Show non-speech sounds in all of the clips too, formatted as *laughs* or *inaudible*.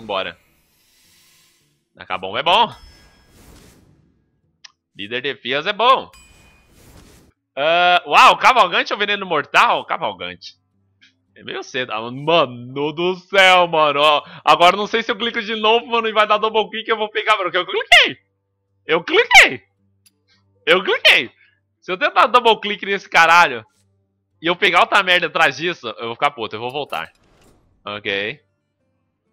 embora. Então, acabou é bom. Líder de fias é bom. Uh, uau, cavalgante é ou veneno mortal? Cavalgante. É meio cedo. Ah, mano do céu, mano. agora não sei se eu clico de novo, mano, e vai dar double click eu vou pegar, porque eu cliquei. Eu cliquei. Eu cliquei. Se eu tentar double click nesse caralho e eu pegar outra merda atrás disso, eu vou ficar puto, eu vou voltar. Ok.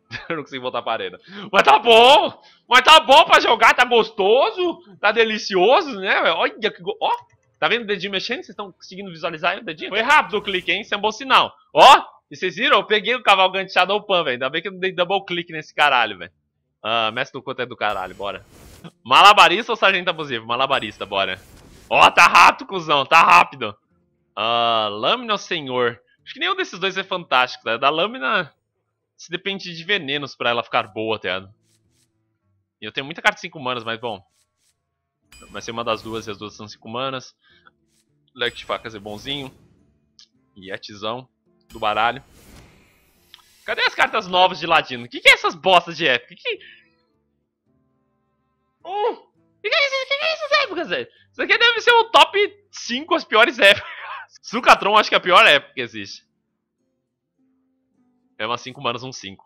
*laughs* Eu não consigo voltar pra arena. Mas tá bom! Mas tá bom pra jogar, tá gostoso, tá delicioso, né? Olha que. Go... Ó! Tá vendo o dedinho mexendo? Vocês estão conseguindo visualizar aí o dedinho? Foi rápido o clique, hein? Isso é um bom sinal. Ó! E vocês viram? Eu peguei o cavalgante Shadow Pan, velho. Ainda bem que eu não dei double clique nesse caralho, velho. Ah, mestre do conto é do caralho, bora. Malabarista ou sargento abusivo? Malabarista, bora. Ó, tá rápido, cuzão, tá rápido. Ah, lâmina ou senhor? Acho que nenhum desses dois é fantástico, né? Da lâmina se depende de venenos pra ela ficar boa até. Né? E eu tenho muita carta de 5 manas, mas bom. Vai ser uma das duas e as duas são 5 manas. Leque de facas é bonzinho. E é do baralho. Cadê as cartas novas de Ladino? O que, que é essas bostas de época? Que... Um! O uh, que, que, é, que, que é essas épocas, velho? Isso aqui deve ser o top 5 as piores épocas. *laughs* Sucatron acho que é a pior época que existe. É uma 5 manas, um 5.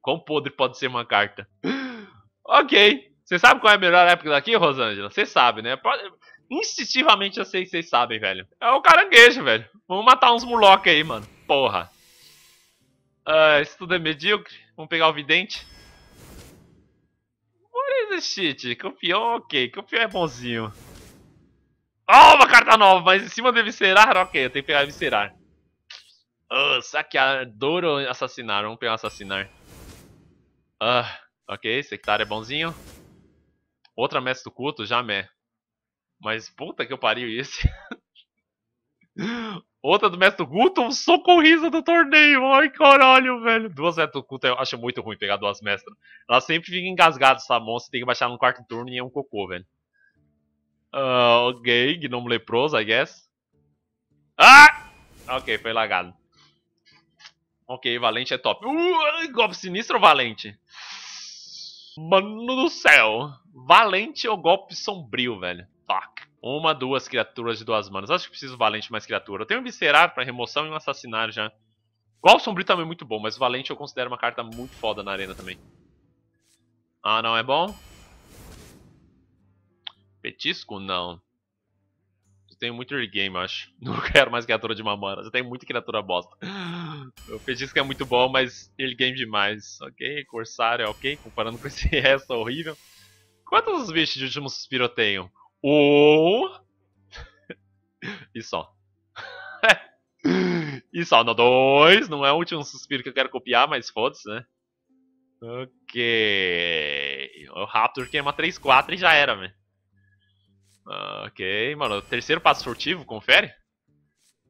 Quão podre pode ser uma carta? *gasps* ok. Você sabe qual é a melhor época daqui, Rosângela? Você sabe, né? Pode... Instintivamente eu sei que vocês sabem, velho. É o caranguejo, velho. Vamos matar uns muloca aí, mano. Porra. Uh, isso tudo é medíocre. Vamos pegar o vidente. What is shit? Campeão, ok. Campeão é bonzinho. Oh, uma carta nova, mas em cima do Viscerar, Ok, eu tenho que pegar Viscerar. Oh, saqueador ou assassinar? Vamos pegar um assassinar. Ah, ok, sectário é bonzinho. Outra mestre do culto, Jamé. Mas puta que eu pariu esse. *laughs* Outra do mestre do culto, um socorrisa do torneio. Ai, caralho, velho. Duas mestres do culto eu acho muito ruim pegar duas mestras. Ela sempre fica engasgada, essa monstro. Tem que baixar no quarto turno e é um cocô, velho. Uh, ok, gnomo leproso, I guess. Ah! Ok, foi lagado. Ok, Valente é top. Uh, golpe sinistro ou Valente? Mano do céu. Valente ou golpe sombrio, velho? Fuck. Uma, duas criaturas de duas manas. Acho que preciso Valente mais criatura. Eu tenho um Viscerar pra remoção e um Assassinar já. Golpe sombrio também é muito bom, mas Valente eu considero uma carta muito foda na arena também. Ah, não é bom? Petisco? Não tenho muito eu acho. *laughs* Não quero mais criatura de mamona. Já tenho muita criatura bosta. O que é muito bom, mas early game demais. Ok, Corsário é ok, comparando com esse *laughs* resto é horrível. Quantos bichos de último suspiro eu tenho? Um. *laughs* e só. e só, no dois. Não é o último suspiro que eu quero copiar, mas foda-se, né? Ok. O Raptor queima 3-4 e já era, velho. Ah, ok, mano, terceiro passo furtivo, confere.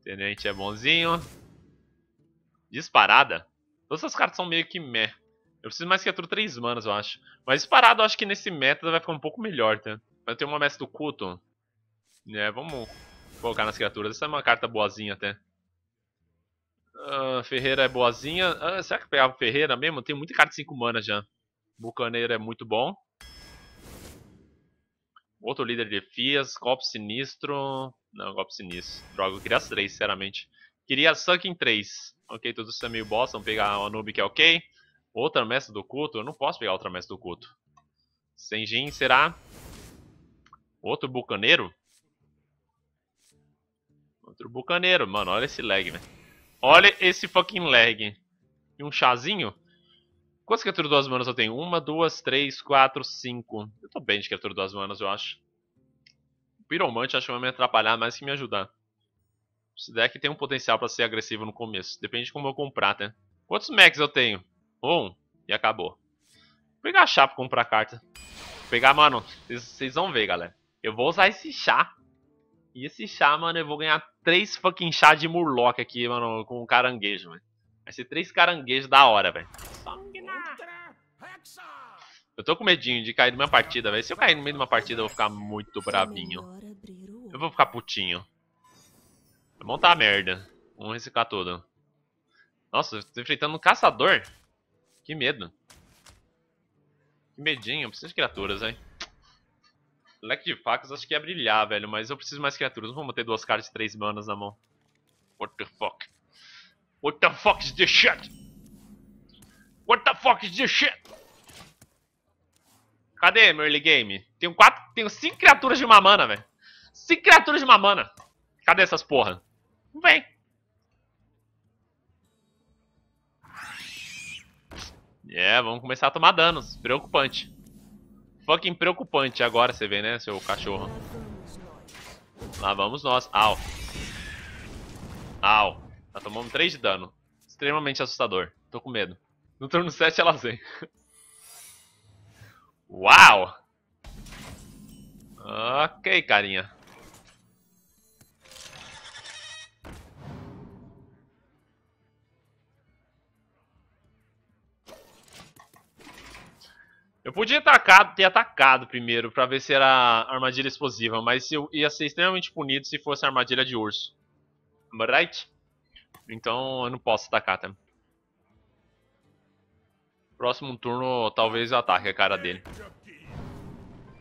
Tenente é bonzinho. Disparada. Todas essas cartas são meio que meh. Eu preciso mais criatura 3 manas, eu acho. Mas disparado, eu acho que nesse método vai ficar um pouco melhor, tá? Mas tenho uma mestre do culto. É, vamos colocar nas criaturas. Essa é uma carta boazinha até. Uh, Ferreira é boazinha. Uh, será que eu pegava Ferreira mesmo? Tem muita carta de 5 manas já. Bucaneiro é muito bom. Outro líder de FIAS, golpe sinistro. Não, golpe sinistro. Droga, eu queria as três, sinceramente. Queria Sunken 3. Ok, tudo isso é meio bosta. Vamos pegar o Anubi, que é ok. Outra mestre do culto. Eu não posso pegar outra mestre do culto. Senjin, será? Outro bucaneiro? Outro bucaneiro. Mano, olha esse lag, velho. Olha esse fucking lag. E um chazinho? Quantas criaturas duas manas eu tenho? Uma, duas, três, quatro, cinco. Eu tô bem de criatura duas manas, eu acho. O Piromante acho que vai me atrapalhar mais que me ajudar. Esse deck tem um potencial pra ser agressivo no começo. Depende de como eu comprar, né? Quantos mechs eu tenho? Um. E acabou. Vou pegar chá pra comprar carta. Vou pegar, mano. Vocês vão ver, galera. Eu vou usar esse chá. E esse chá, mano, eu vou ganhar três fucking chá de murloc aqui, mano, com caranguejo, mano. Vai ser três caranguejos da hora, velho. Eu tô com medinho de cair numa partida, velho. Se eu cair no meio de uma partida, eu vou ficar muito bravinho. Eu vou ficar putinho. Vou montar a merda. Vamos reciclar tudo. Nossa, tô enfrentando um caçador. Que medo. Que medinho. Eu preciso de criaturas, velho. Leque de facas acho que ia brilhar, velho. Mas eu preciso mais criaturas. Não vamos ter duas caras de três manas na mão. What the fuck. What the fuck is this shit? What the fuck is this shit? Cadê meu early game? Tenho quatro. Tenho cinco criaturas de uma mana, velho. Cinco criaturas de uma mana. Cadê essas porra? vem. É, yeah, vamos começar a tomar danos. Preocupante. Fucking preocupante agora você vê, né, seu cachorro. Lá vamos nós. Au. Au. Tá tomando 3 de dano. Extremamente assustador. Tô com medo. No turno 7 ela vem. Uau! Ok, carinha. Eu podia atacado, ter atacado primeiro pra ver se era armadilha explosiva, mas eu ia ser extremamente punido se fosse armadilha de urso. Am right? Então eu não posso atacar também. Tá? Próximo turno, talvez eu ataque a cara dele.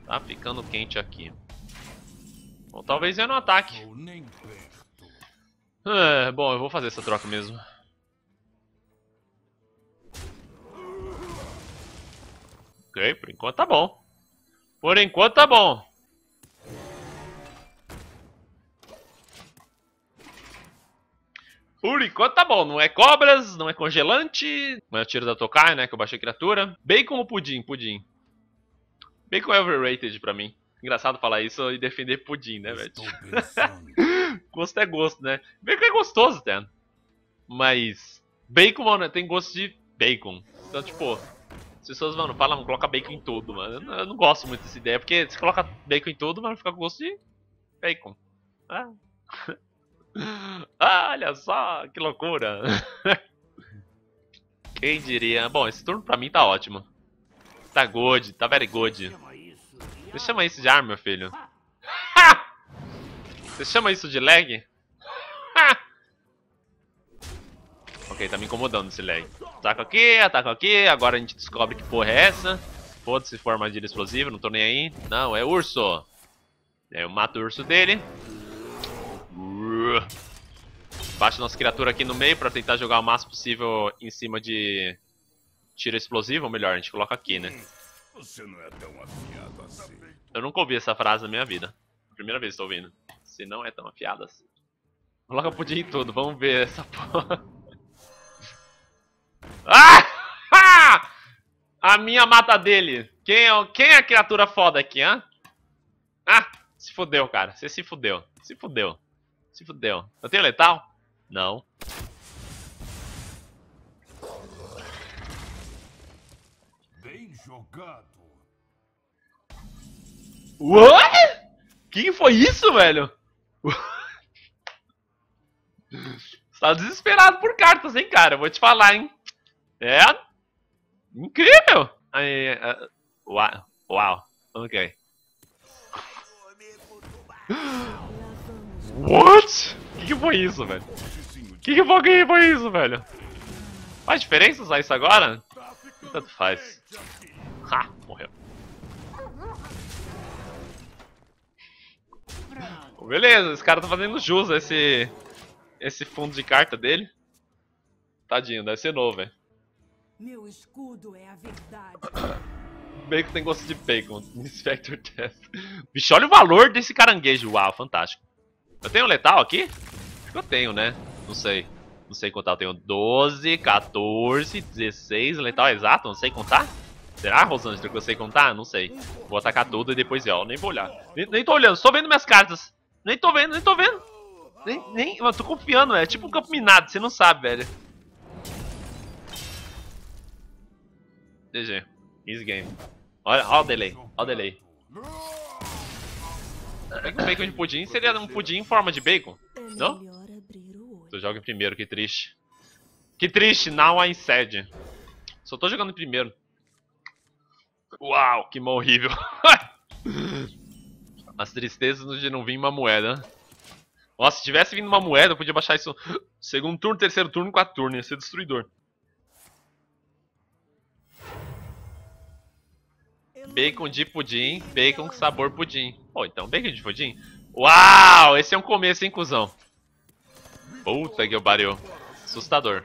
Tá ficando quente aqui. Ou talvez eu não ataque. É, bom, eu vou fazer essa troca mesmo. Ok, por enquanto tá bom. Por enquanto tá bom. Por enquanto tá bom, não é cobras, não é congelante, não é o tiro da Tokai, né, que eu baixei criatura. Bacon ou pudim? Pudim. Bacon é overrated pra mim. Engraçado falar isso e defender pudim, né, velho? *laughs* gosto é gosto, né? Bacon é gostoso até. Mas bacon, mano, tem gosto de bacon. Então, tipo, as pessoas, mano, falam, coloca bacon em tudo, mano. Eu não gosto muito dessa ideia, porque se coloca bacon em tudo, mano, fica com gosto de bacon. Ah. *laughs* Ah, olha só, que loucura. *laughs* Quem diria? Bom, esse turno pra mim tá ótimo. Tá good, tá very good. Você chama isso de ar, meu filho? *laughs* Você chama isso de lag? *laughs* ok, tá me incomodando esse lag. Ataco aqui, ataco aqui, agora a gente descobre que porra é essa. Foda-se se for armadilha explosiva, não tô nem aí. Não, é urso. aí é, eu mato o urso dele. Bate nossa criatura aqui no meio pra tentar jogar o máximo possível em cima de... Tiro explosivo, ou melhor, a gente coloca aqui, né? Você não é tão afiado assim. Eu nunca ouvi essa frase na minha vida. Primeira vez que tô ouvindo. Você não é tão afiado assim. Coloca pudim em tudo, vamos ver essa porra. *laughs* Ah! ah! *laughs* A minha mata dele. Quem é, quem é a criatura foda aqui, hã? Ah, se fudeu, cara. Você se fudeu. Se fudeu. Se fudeu. Eu tenho letal? Não. Bem jogado. What? Que foi isso, velho? *laughs* Você tá desesperado por cartas, hein, cara? Eu vou te falar, hein? É incrível! Aí, uh, uau, uau, ok. *gasps* What? Que que foi isso, velho? Que que foi, que foi isso, velho? Faz diferença usar isso agora? Tanto faz. Ha! Morreu. Beleza, esse cara tá fazendo jus a esse, esse fundo de carta dele. Tadinho, deve ser novo, velho. Meu escudo é a verdade. Bacon *coughs* tem gosto de bacon. Inspector Test. Bicho, olha o valor desse caranguejo. Uau, fantástico. Eu tenho letal aqui? Acho que eu tenho, né? Não sei. Não sei contar. Eu tenho 12, 14, 16. Letal exato? Não sei contar? Será, Rosângela, que eu sei contar? Não sei. Vou atacar tudo e depois, ó, nem vou olhar. Nem, nem tô olhando, só vendo minhas cartas. Nem tô vendo, nem tô vendo. Nem, nem, eu tô confiando, É tipo um campo minado, você não sabe, velho. GG. Easy game. Olha, olha o delay, olha o delay. É que um bacon de pudim seria um pudim em forma de bacon, é não? Tu joga em primeiro, que triste. Que triste, now I'm sad. Só tô jogando em primeiro. Uau, que mão horrível. *laughs* As tristezas de não vir uma moeda. Nossa, se tivesse vindo uma moeda, eu podia baixar isso segundo turno, terceiro turno, quarto turno. Ia ser destruidor. Bacon de pudim, bacon com sabor pudim oh, então, bacon de pudim? Uau! Esse é um começo, hein, cuzão? Puta que pariu. Assustador.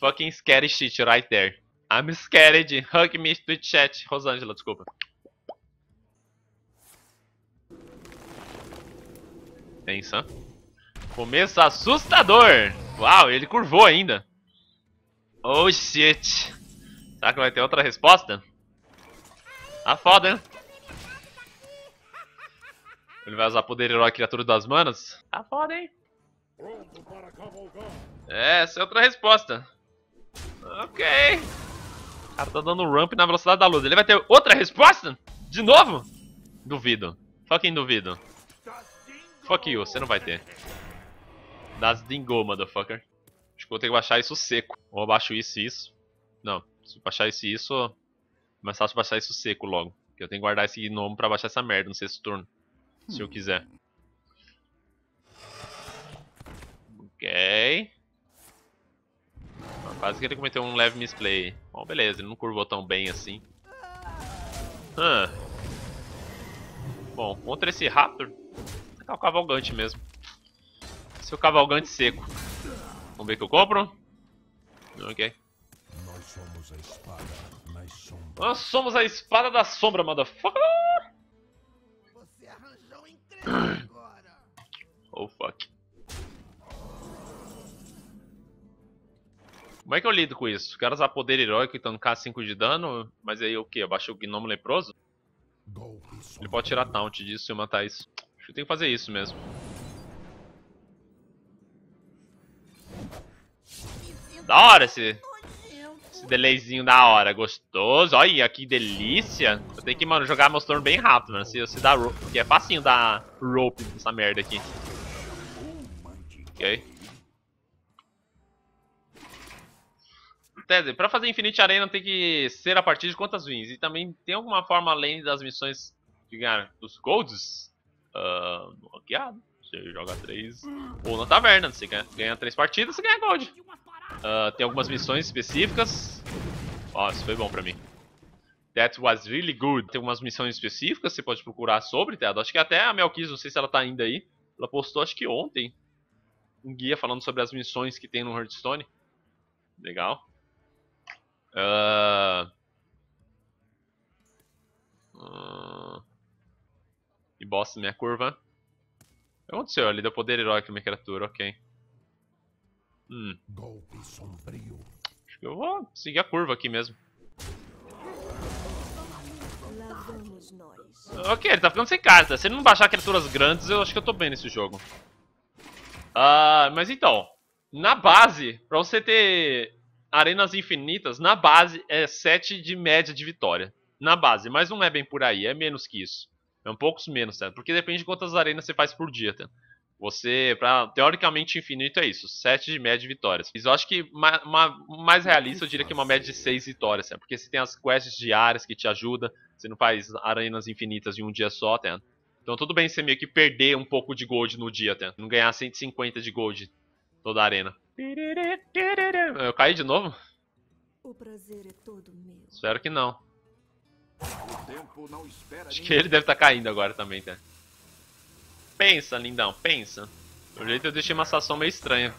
Fucking scary shit right there. I'm scared. Hug me Twitch chat. Rosângela, desculpa. Pensa. Começo assustador. Uau, ele curvou ainda. Oh, shit. Será que vai ter outra resposta? Tá foda, hein? Ele vai usar poder herói criatura das manas? Tá foda, hein? É, essa é outra resposta. Ok. O cara tá dando ramp na velocidade da luz. Ele vai ter outra resposta? De novo? Duvido. Fucking duvido. Fuck you, você não vai ter. Das dingo, motherfucker. Acho que vou ter que baixar isso seco. Ou abaixo isso e isso. Não, se baixar isso e isso... É mais fácil baixar isso seco logo. Porque eu tenho que guardar esse gnomo pra baixar essa merda no sexto turno. Se eu hum. quiser. Ok. Ah, quase que ele cometeu um leve misplay. Bom, beleza, ele não curvou tão bem assim. Ah. Bom, contra esse Raptor, é o cavalgante mesmo. Seu é cavalgante seco. Vamos ver o que eu compro. Ok. Nós somos a espada, Nós somos a espada da sombra, motherfucker! Oh fuck. Como é que eu lido com isso? Os caras usar poder heróico e tancar 5 de dano, mas aí o que? Abaixou o gnomo leproso? Ele pode tirar taunt disso e eu matar isso. Acho que eu tenho que fazer isso mesmo. Da hora esse, esse delayzinho da hora, gostoso. Olha, que delícia. Eu tenho que, mano, jogar meu turnos bem rápido, mano. Se, se dá rope, porque é facinho dar rope nessa merda aqui. Ok. Tese, pra fazer Infinite Arena tem que ser a partir de quantas wins? E também tem alguma forma além das missões de ganhar os golds? Uh, ah, bloqueado. Você joga três. Ou na taverna, você ganha, ganha três partidas, você ganha gold. Uh, tem algumas missões específicas. Ó, oh, isso foi bom pra mim. That was really good. Tem algumas missões específicas, você pode procurar sobre, Teado. Acho que até a Melquis, não sei se ela tá ainda aí. Ela postou, acho que ontem, um guia falando sobre as missões que tem no Hearthstone. Legal. Uh... Uh... E bosta minha curva. O que aconteceu? Ele deu poder heróico na minha criatura, ok. Hum. Golpe sombrio. Acho que eu vou seguir a curva aqui mesmo. Ok, ele tá ficando sem carta. Se ele não baixar criaturas grandes, eu acho que eu tô bem nesse jogo. Uh, mas então, na base, pra você ter arenas infinitas, na base é 7 de média de vitória. Na base, mas não é bem por aí, é menos que isso. É um pouco menos, certo? Porque depende de quantas arenas você faz por dia, tá? Você, pra, teoricamente infinito é isso, 7 de média de vitórias. Mas eu acho que ma, ma, mais realista eu diria que é uma média de 6 vitórias, certo? porque você tem as quests diárias que te ajudam, você não faz arenas infinitas em um dia só, tá? Então tudo bem você meio que perder um pouco de gold no dia até. Não ganhar 150 de gold toda a arena. Eu caí de novo? É Espero que não. não Acho que ele deve estar tá caindo agora também, tá? Pensa, lindão, pensa. Do jeito eu deixei uma situação meio estranha.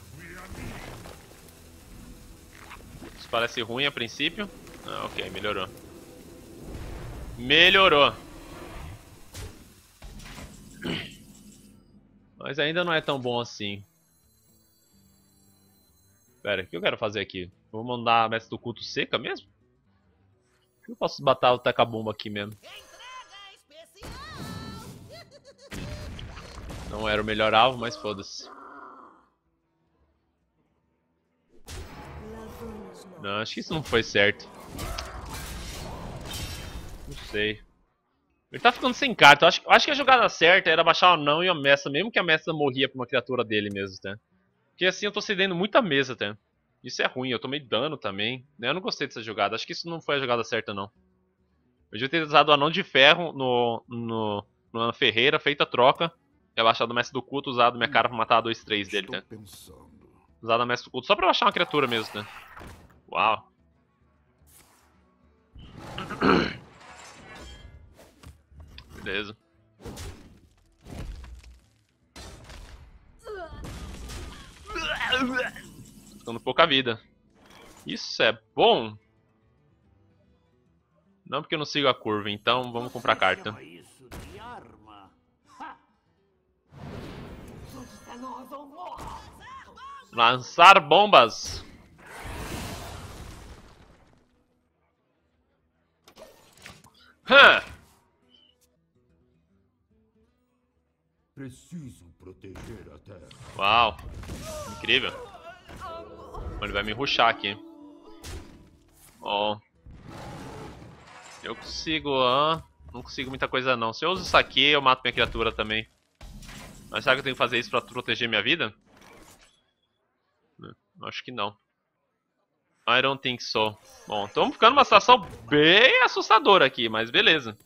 Isso parece ruim a princípio. Ah, ok, melhorou. Melhorou. Mas ainda não é tão bom assim. Pera, o que eu quero fazer aqui? Vou mandar a mestre do culto seca mesmo? Eu posso matar o tacabumba aqui mesmo. Não era o melhor alvo, mas foda-se. Não, acho que isso não foi certo. Não sei. Ele tá ficando sem carta. Eu acho, acho que a jogada certa era baixar o não e a mesa, mesmo que a mesa morria pra uma criatura dele mesmo, tá? Porque assim eu tô cedendo muita mesa, tá? Isso é ruim, eu tomei dano também. Né? Eu não gostei dessa jogada, acho que isso não foi a jogada certa, não. Eu devia ter usado o Anão de Ferro no, no, no Ana Ferreira, feita a troca. Rebaixado o Mestre do Culto, usado minha cara pra matar a 2-3 dele, tá? Pensando. Usado a Mestre do Culto só pra baixar uma criatura mesmo, tá? Uau. *clears throat* Beleza. Ficando pouca vida. Isso é bom. Não porque eu não sigo a curva, então vamos comprar carta. Lançar bombas. Huh. Preciso proteger a terra. Uau! Incrível! Ele vai me ruxar aqui. Ó. Oh. Eu consigo. Ah, não consigo muita coisa não. Se eu uso isso aqui, eu mato minha criatura também. Mas será que eu tenho que fazer isso pra proteger minha vida? Acho que não. I don't think so. Bom, estamos ficando uma situação bem assustadora aqui, mas beleza.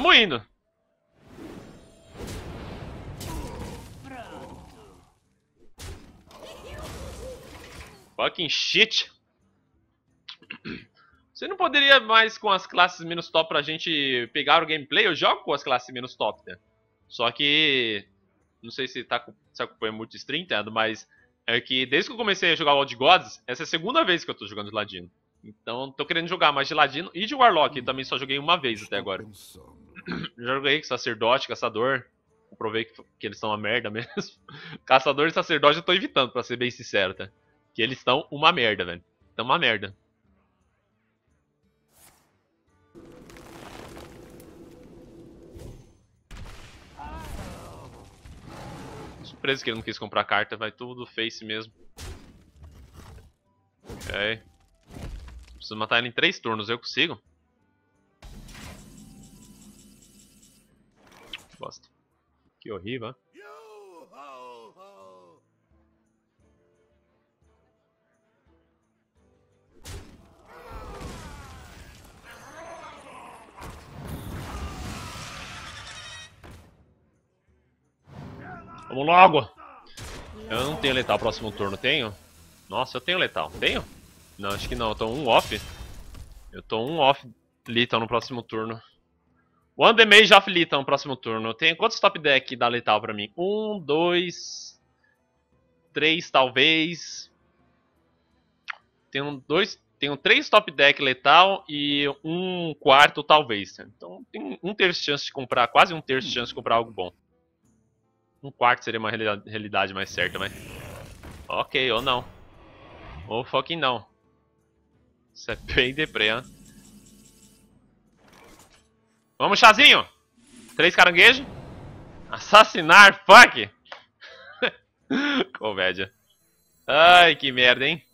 Tamo indo. Fucking shit. Você não poderia mais com as classes menos top pra gente pegar o gameplay? Eu jogo com as classes menos top, né? Só que... Não sei se tá se acompanha muito stream, entendo, mas... É que desde que eu comecei a jogar World Gods, essa é a segunda vez que eu tô jogando de Ladino. Então tô querendo jogar mais de Ladino e de Warlock, também só joguei uma vez até agora. Pensando. *coughs* Já joguei com sacerdote, caçador. Comprovei que, que eles são uma merda *laughs* mesmo. Caçador e sacerdote eu tô evitando, pra ser bem sincero, tá? Que eles estão uma merda, velho. Estão uma merda. Surpresa que ele não quis comprar carta, vai tudo face mesmo. Ok. Preciso matar ele em três turnos, eu consigo? Bosta. Que horrível, Vamos logo! Eu não tenho letal próximo turno, tenho? Nossa, eu tenho letal. Tenho? Não, acho que não. Eu tô um off. Eu tô um off letal no próximo turno. O já aflita no próximo turno. Tem quantos top deck dá letal pra mim? Um, dois, três talvez. Tenho dois, tenho três top deck letal e um quarto talvez. Então tem um terço de chance de comprar, quase um terço de chance de comprar algo bom. Um quarto seria uma realidade mais certa, mas... Ok, ou não. Ou fucking não. Isso é bem deprê, hein? Vamos, chazinho! Três caranguejos. Assassinar, fuck! *laughs* Comédia. Ai, que merda, hein?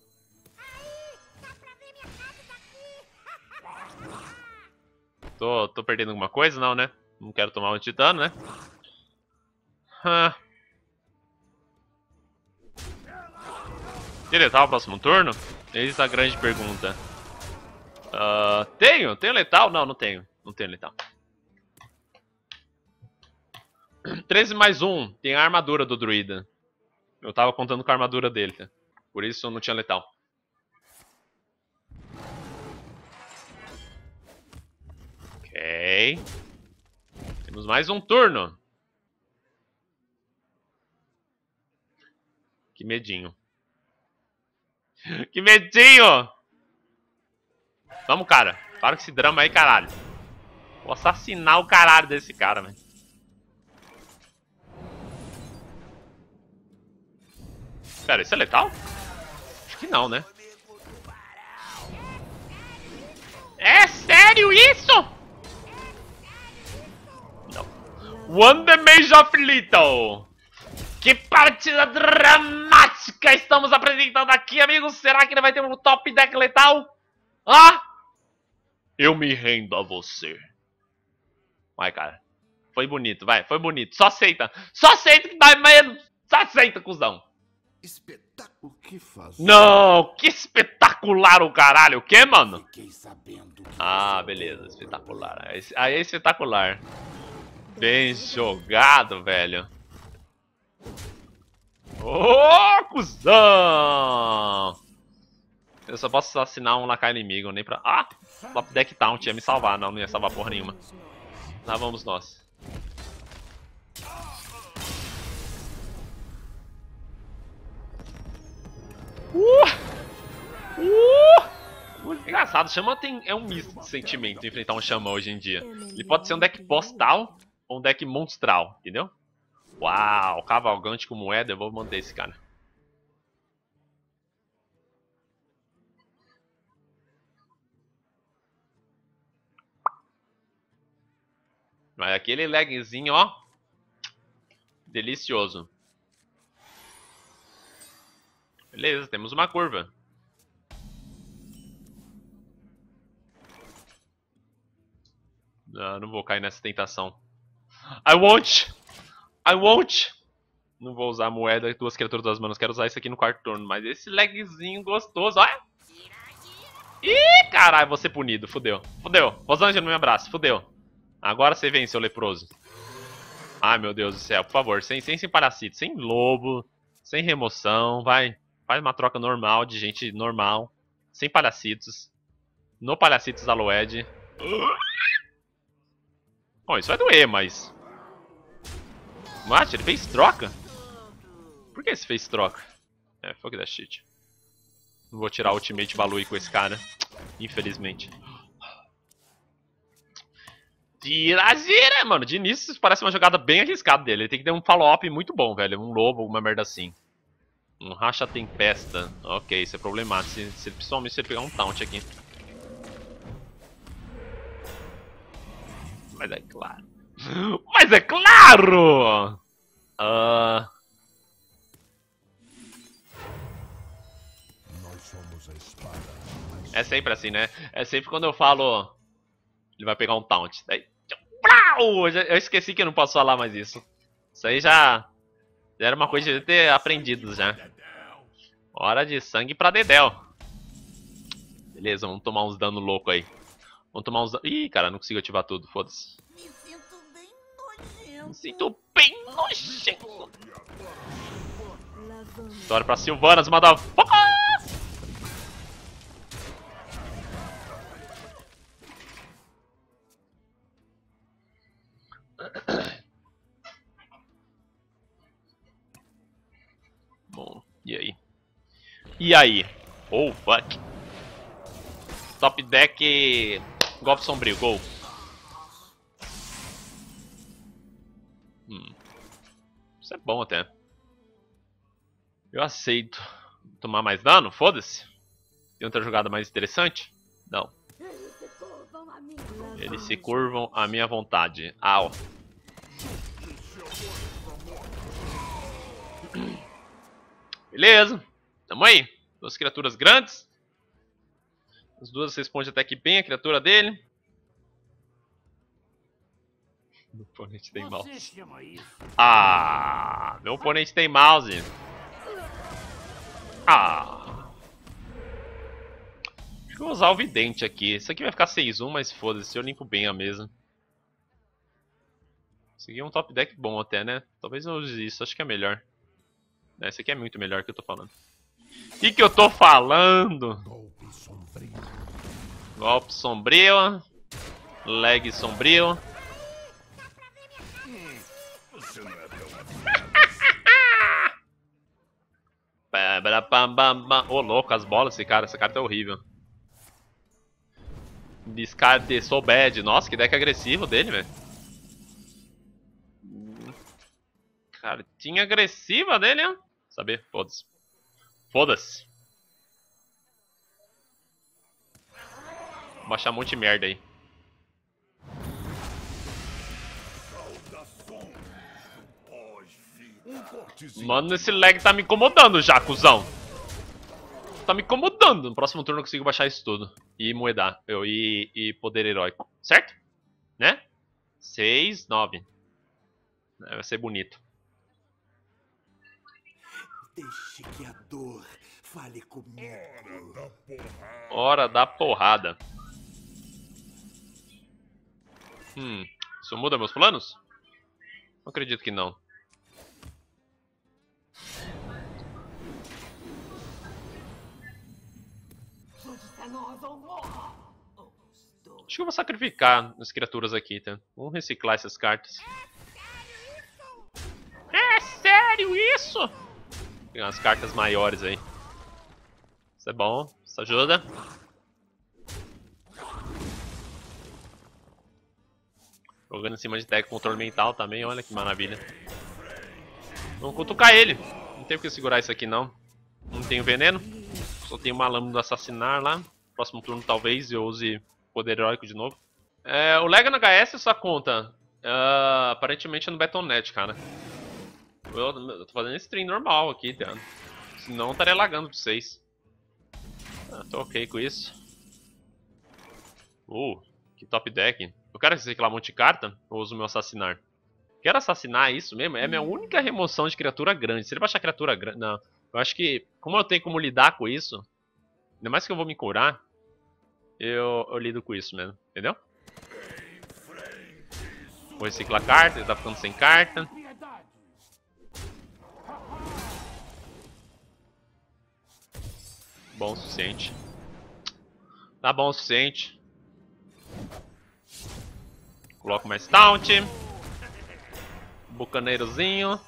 Tô, tô perdendo alguma coisa? Não, né? Não quero tomar um titano, né? Ah. letal o próximo turno? é a grande pergunta. Uh, tenho? Tenho letal? Não, não tenho. Não tenho letal. 13 mais 1 tem a armadura do druida. Eu tava contando com a armadura dele, tá? Por isso eu não tinha letal. Ok. Temos mais um turno. Que medinho. que medinho! Vamos, cara. Para com esse drama aí, caralho. Vou assassinar o caralho desse cara, velho. Pera, isso é letal? Acho que não, né? É sério isso? Não. One Damage of Little. Que partida dramática estamos apresentando aqui, amigos. Será que ele vai ter um top deck letal? Ah! Eu me rendo a você. Vai, cara. Foi bonito, vai. Foi bonito. Só aceita. Só aceita que dá medo. Só aceita, cuzão espetáculo. que Não, que espetacular o caralho. O que, mano? Fiquei sabendo. Ah, é beleza, espetacular. É aí é espetacular. Bem jogado, velho. Ô, oh, cuzão! Eu só posso assassinar um lacar inimigo, nem pra... Ah! Top Deck Town tinha me salvar. Não, não ia salvar porra nenhuma. Lá vamos nós. Uh! uh! Uh! Engraçado, Xamã tem, é um misto de sentimento enfrentar um Xamã hoje em dia. Ele pode ser um deck postal ou um deck monstral, entendeu? Uau, cavalgante com moeda, eu vou manter esse cara. Mas aquele lagzinho, ó. Delicioso. Beleza, temos uma curva. Ah, não vou cair nessa tentação. I won't! I won't! Não vou usar a moeda e duas criaturas das manos. Quero usar isso aqui no quarto turno. Mas esse lagzinho gostoso, olha! Ih, caralho, vou ser punido. Fudeu. Fudeu. Rosângela, me abraça. Fudeu. Agora você vem, seu leproso. Ai, meu Deus do céu. Por favor, sem, sem, sem parasito. Sem lobo. Sem remoção. Vai. Faz uma troca normal de gente normal, sem palhacitos. No palhacitos Aloed. Bom, isso vai doer, mas... Mate, ele fez troca? Por que esse fez troca? É, fuck that shit. Não vou tirar ultimate value com esse cara. Infelizmente. Tira, gira! Né, mano, de início parece uma jogada bem arriscada dele. Ele tem que ter um follow-up muito bom, velho. Um lobo, uma merda assim. Um racha tempesta. Ok, isso é problemático. Se, se, principalmente se você pegar um taunt aqui. Mas é claro. *laughs* Mas é claro! Uh... É sempre assim, né? É sempre quando eu falo. Ele vai pegar um taunt. Daí. Eu esqueci que eu não posso falar mais isso. Isso aí já. Já era uma coisa de eu ter aprendido já. Hora de sangue pra Dedel. Beleza, vamos tomar uns dano louco aí. Vamos tomar uns Ih, cara, não consigo ativar tudo, foda-se. Me sinto bem nojento. Me sinto bem nojento. Vitória pra Silvanas, motherfucker! E aí? Oh, fuck. Top deck... Golpe sombrio, gol. Hum. Isso é bom até. Eu aceito tomar mais dano, foda-se. Tem outra jogada mais interessante? Não. Eles se curvam à minha vontade. Au. Ah, Beleza. Tamo aí. Duas criaturas grandes. As duas respondem até que bem a criatura dele. Meu *laughs* oponente tem mouse. Ah! Meu oponente tem mouse. Ah! Acho que vou usar o vidente aqui. Isso aqui vai ficar 6-1, mas foda-se, eu limpo bem a mesa. Consegui é um top deck bom até, né? Talvez eu use isso, acho que é melhor. Esse é, aqui é muito melhor que eu tô falando. O que, que eu tô falando? Golpe sombrio. Golpe sombrio. Leg sombrio. *laughs* Ô oh, louco, as bolas, esse cara, essa carta é horrível. Descarte, sou bad. Nossa, que deck agressivo dele, velho. Cartinha agressiva dele, ó. Saber, foda-se. Foda-se. Vou baixar um monte de merda aí. Mano, esse lag tá me incomodando já, cuzão. Tá me incomodando. No próximo turno eu consigo baixar isso tudo. E moedar. Eu, e, e poder heróico. Certo? Né? 6, 9. É, vai ser bonito. Deixe que a dor fale comigo. Hora da porrada. Hum, isso muda meus planos? Não acredito que não. Acho que eu vou sacrificar as criaturas aqui, tá? Vamos reciclar essas cartas. É sério isso? É sério isso? Pegar umas cartas maiores aí. Isso é bom, isso ajuda. Jogando em cima de tech controle mental também, olha que maravilha. Vamos cutucar ele. Não tem que segurar isso aqui não. Não tenho veneno. Só tenho uma lâmina do assassinar lá. Próximo turno talvez eu use poder heróico de novo. É, o Lega no HS é só conta. Uh, aparentemente é no Battle.net, cara. Eu, eu tô fazendo stream normal aqui, Teano. Tá? Senão eu estaria lagando pra vocês. Ah, tô ok com isso. Uh, que top deck. Eu quero um monte de carta, eu uso meu assassinar. Quero assassinar isso mesmo, é a minha hum. única remoção de criatura grande. Se ele baixar criatura grande... Não, eu acho que... Como eu tenho como lidar com isso, ainda mais que eu vou me curar, eu, eu lido com isso mesmo, entendeu? Vou reciclar carta, ele tá ficando sem carta. bom o suficiente. Tá bom o suficiente. Coloco mais Taunt. Bucaneirozinho.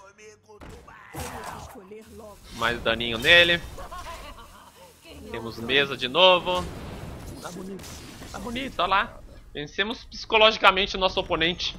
Mais daninho nele. Temos mesa de novo. Tá bonito. Tá bonito, olha lá. Vencemos psicologicamente o nosso oponente.